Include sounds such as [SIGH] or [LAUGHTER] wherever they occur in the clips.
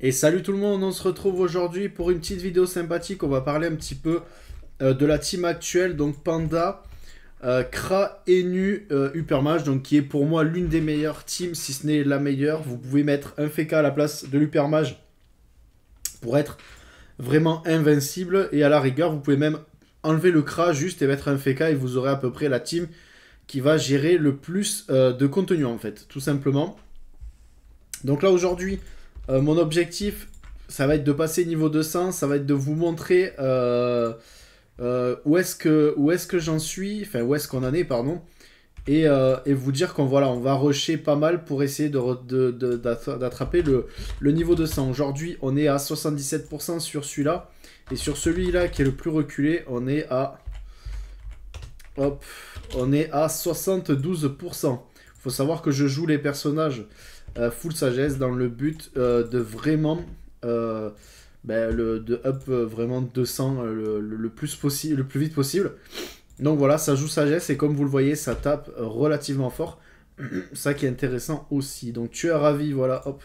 Et salut tout le monde, on se retrouve aujourd'hui pour une petite vidéo sympathique. On va parler un petit peu euh, de la team actuelle, donc Panda, euh, Kra, Enu, euh, donc qui est pour moi l'une des meilleures teams, si ce n'est la meilleure. Vous pouvez mettre un FK à la place de l'Upermage pour être vraiment invincible. Et à la rigueur, vous pouvez même enlever le Kra juste et mettre un FK et vous aurez à peu près la team qui va gérer le plus euh, de contenu en fait, tout simplement. Donc là aujourd'hui, euh, mon objectif, ça va être de passer niveau 200, ça va être de vous montrer euh, euh, où est-ce que, que j'en suis, enfin où est-ce qu'on en est, pardon, et, et vous dire qu'on voilà, on va rusher pas mal pour essayer d'attraper de, de, le, niveau 200. Aujourd'hui, on est à 77% sur celui-là, et sur celui-là qui est le plus reculé, on est à... Hop, on est à 72%. Faut savoir que je joue les personnages euh, full sagesse dans le but euh, de vraiment euh, ben, le, de up vraiment 200 le, le, le plus possible, le plus vite possible. Donc voilà, ça joue sagesse et comme vous le voyez, ça tape relativement fort. [CLEARS THROAT] ça qui est intéressant aussi. Donc tu es ravi, voilà, hop,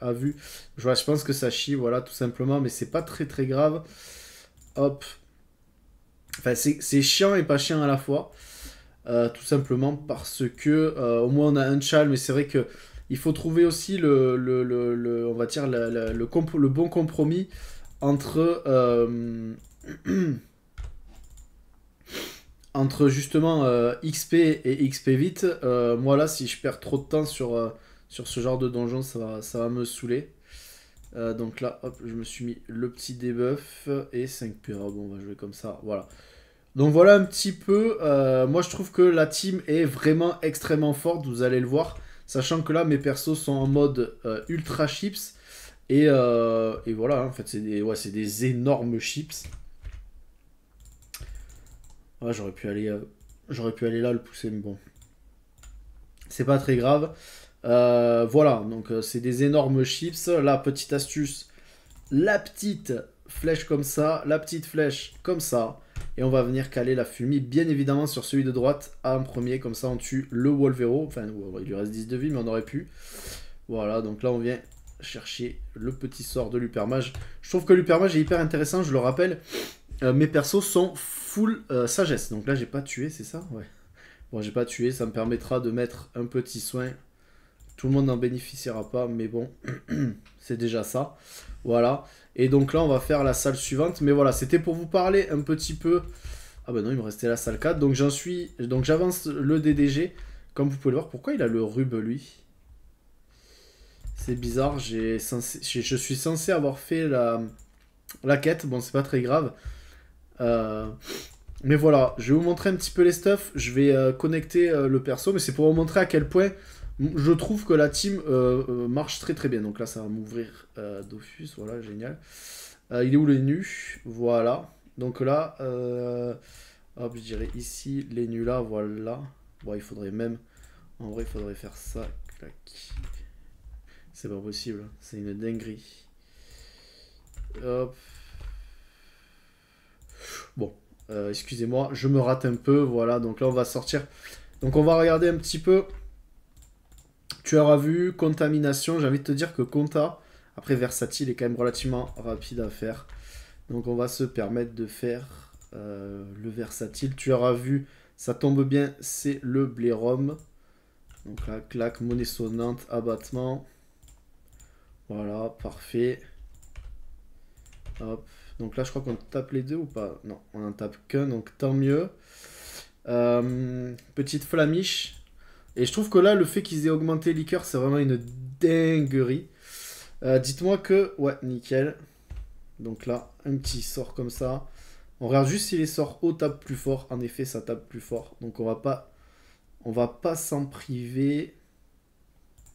à vue. Je, je pense que ça chie, voilà, tout simplement, mais c'est pas très très grave. Hop. Enfin, c'est chiant et pas chiant à la fois. tout simplement parce que au moins on a un chal, mais c'est vrai que il faut trouver aussi le, on va dire le, bon compromis entre euh, [CLEARS THROAT] entre justement euh, XP et XP vite. Euh, moi là, si je perds trop de temps sur sur ce genre de donjon, ça va, ça va me saouler. donc là, hop, je me suis mis le petit debuff et 5 p ah Bon, on va jouer comme ça, voilà. Donc voilà un petit peu. moi, je trouve que la team est vraiment extrêmement forte, vous allez le voir. Sachant que là, mes persos sont en mode euh, ultra chips. Et, euh, voilà, hein, en fait, c'est des, énormes chips. j'aurais pu, aller, euh, j'aurais pu aller là le pousser, mais bon. C'est pas très grave. voilà, donc c'est des énormes chips. La petite astuce. La petite flèche comme ça, la petite flèche comme ça. Et on va venir caler la fumée, bien évidemment, sur celui de droite en premier. Comme ça, on tue le Wolvero. Enfin, il lui reste 10 de vie, mais on aurait pu. Voilà, donc là, on vient chercher le petit sort de l'Upermage. Je trouve que l'Upermage est hyper intéressant, je le rappelle. Euh, mes persos sont full euh, sagesse. Donc là, j'ai pas tué, c'est ça Ouais. Bon, j'ai pas tué, ça me permettra de mettre un petit soin tout le monde n'en bénéficiera pas, mais bon, [CLEARS THROAT] c'est déjà ça. Voilà. Et donc là, on va faire la salle suivante. Mais voilà, c'était pour vous parler un petit peu... Ah ben non, il me restait la salle 4. Donc j'en suis... Donc j'avance le DDG. Comme vous pouvez le voir, pourquoi il a le rub, lui C'est bizarre, je suis censé avoir fait la, la quête. Bon, c'est pas très grave. Euh, mais voilà, je vais vous montrer un petit peu les stuff. Je vais euh, connecter euh, le perso, mais c'est pour vous montrer à quel point je trouve que la team euh, euh, marche très très bien. Donc là, ça va m'ouvrir euh, Dofus. Voilà, génial. il est où les nus Voilà. Donc là, hop, je dirais ici, les nus là, voilà. Bon, il faudrait même... En vrai, il faudrait faire ça. C'est pas possible. Hein. C'est une dinguerie. Bon, excusez-moi, je me rate un peu. Voilà, donc là, on va sortir. Donc on va regarder un petit peu... Tu auras vu Contamination. J'ai envie de te dire que Conta, après Versatile, est quand même relativement rapide à faire. Donc on va se permettre de faire euh, le Versatile. Tu auras vu, ça tombe bien, c'est le Blérum. Donc là, claque, monnaie sonnante, abattement. Voilà, parfait. Hop. Donc là, je crois qu'on tape les deux ou pas Non, on n'en tape qu'un, donc tant mieux. Euh, petite flamiche. Et je trouve que là, le fait qu'ils aient augmenté liqueur, c'est vraiment une dinguerie. Euh, dites-moi que... Ouais, nickel. Donc là, un petit sort comme ça. On regarde juste si les sorts haut tapent plus fort. En effet, ça tape plus fort. Donc on va pas... On va pas s'en priver.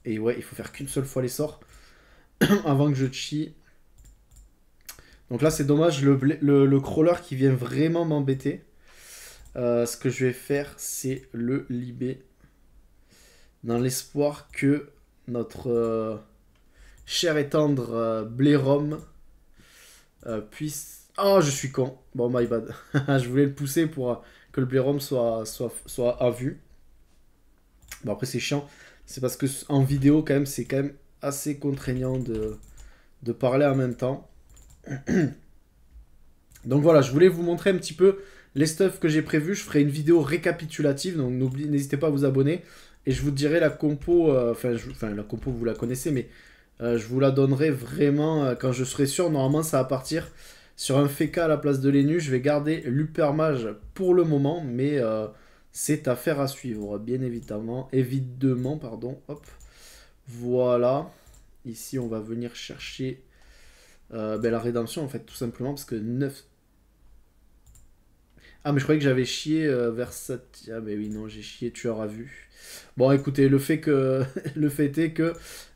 Et ouais, il faut faire qu'une seule fois les sorts. [CLEARS THROAT] avant que je chie. Donc là, c'est dommage. Le, le, crawler qui vient vraiment m'embêter. Euh, ce que je vais faire, c'est le libé dans l'espoir que notre euh, cher et tendre euh, euh puisse... Oh, je suis con. Bon, my bad. [LAUGHS] je voulais le pousser pour euh, que le Blérome soit, soit, soit à vue. Bon, après, c'est chiant. C'est parce que en vidéo, quand même, c'est quand même assez contraignant de, de parler en même temps. [CLEARS THROAT] Donc voilà, je voulais vous montrer un petit peu les stuff que j'ai prévu, je ferai une vidéo récapitulative, donc n'hésitez pas à vous abonner. Et je vous dirai la compo, euh, enfin la compo vous la connaissez, mais euh, je vous la donnerai vraiment euh, quand je serai sûr. Normalement ça va partir sur un Feka à la place de l'ENU. Je vais garder l'Upermage pour le moment, mais c'est affaire à suivre, bien évidemment. Évidemment, pardon. Hop. Voilà. Ici on va venir chercher ben, la rédemption en fait, tout simplement, parce que 9, ah, mais je croyais que j'avais chié euh, vers ça. Ah, mais oui, non, j'ai chié tu auras vu. Bon, écoutez, le fait, que... [LAUGHS] le fait est que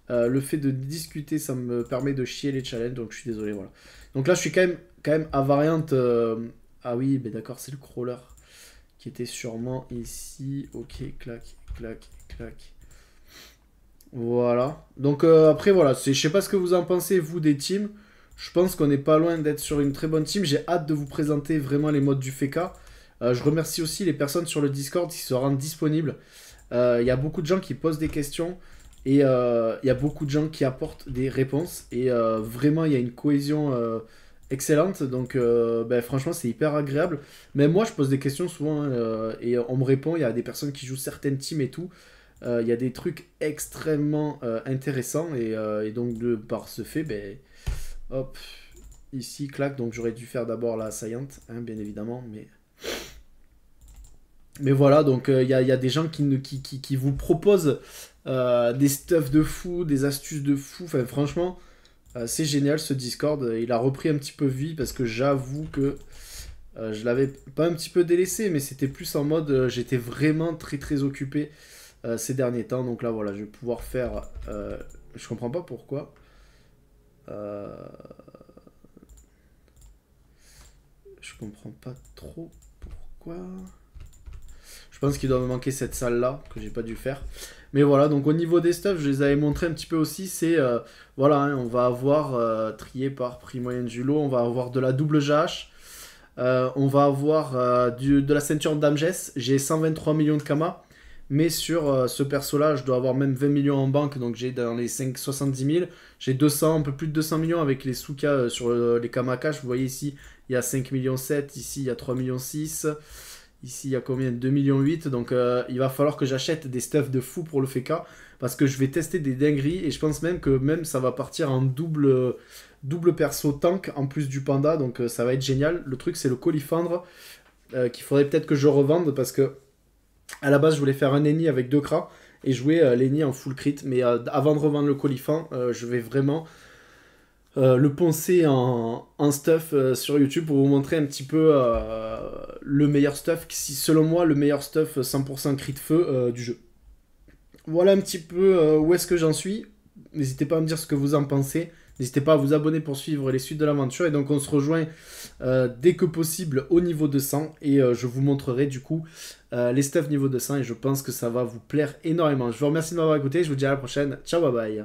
euh, le fait de discuter, ça me permet de chier les challenges, donc je suis désolé, voilà. Donc là, je suis quand même, quand même euh, Ah oui, mais d'accord, c'est le crawler qui était sûrement ici. Ok, clac, clac, clac. Voilà. Donc après, voilà, je sais pas ce que vous en pensez, vous, des teams. Je pense qu'on n'est pas loin d'être sur une très bonne team. J'ai hâte de vous présenter vraiment les modes du FECA. Euh, je remercie aussi les personnes sur le Discord qui se rendent disponibles. Euh, il y a beaucoup de gens qui posent des questions et euh, il y a beaucoup de gens qui apportent des réponses. Et vraiment, il y a une cohésion excellente. Donc, ben, franchement, c'est hyper agréable. Même moi, je pose des questions souvent hein, et on me répond. Il y a des personnes qui jouent certaines teams et tout. Il y a des trucs extrêmement intéressants. Et, et, donc, de, par ce fait, ben Hop, ici, clac. Donc j'aurais dû faire d'abord la saillante, hein, bien évidemment, mais... Mais voilà, donc euh, il y, a des gens qui, qui, qui, vous proposent euh, des stuff de fou, des astuces de fou. Enfin, franchement, euh, c'est génial ce Discord. Il a repris un petit peu vie parce que j'avoue que je l'avais pas un petit peu délaissé, mais c'était plus en mode j'étais vraiment très très occupé ces derniers temps. Donc là, voilà, je vais pouvoir faire. je comprends pas pourquoi. Euh, je comprends pas trop pourquoi. Je pense qu'il doit me manquer cette salle là que j'ai pas dû faire. Mais voilà, donc au niveau des stuffs, je les avais montré un petit peu aussi. C'est euh, voilà, hein, on va avoir euh, trié par prix moyen Julo, on va avoir de la double jache. on va avoir de la ceinture d'Amges. J'ai 123 millions de Kama. Mais sur euh, ce perso-là, je dois avoir même 20 millions en banque, donc j'ai dans les 5, 70 000. J'ai 200, un peu plus de 200 millions avec les Souka euh, sur les Kamakash. Vous voyez ici, il y a 5 millions 7, ici il y a 3 millions 6, ici il y a combien 2 millions 8. Donc euh, il va falloir que j'achète des stuffs de fou pour le FK, parce que je vais tester des dingueries, et je pense même que même ça va partir en double double perso tank en plus du panda, donc ça va être génial. Le truc c'est le colifandre qu'il faudrait peut-être que je revende parce que à la base, je voulais faire un ennemi avec deux cras et jouer euh, en full crit. Mais euh, avant de revendre le colifant, euh, je vais vraiment euh, le poncer en, stuff sur YouTube pour vous montrer un petit peu le meilleur stuff, si selon moi, le meilleur stuff 100% crit feu du jeu. Voilà un petit peu où est-ce que j'en suis. N'hésitez pas à me dire ce que vous en pensez. N'hésitez pas à vous abonner pour suivre les suites de l'aventure. Et donc on se rejoint euh, dès que possible au niveau 200. Et euh, je vous montrerai du coup euh, les stuff niveau 200. Et je pense que ça va vous plaire énormément. Je vous remercie de m'avoir écouté. Je vous dis à la prochaine. Ciao, bye bye.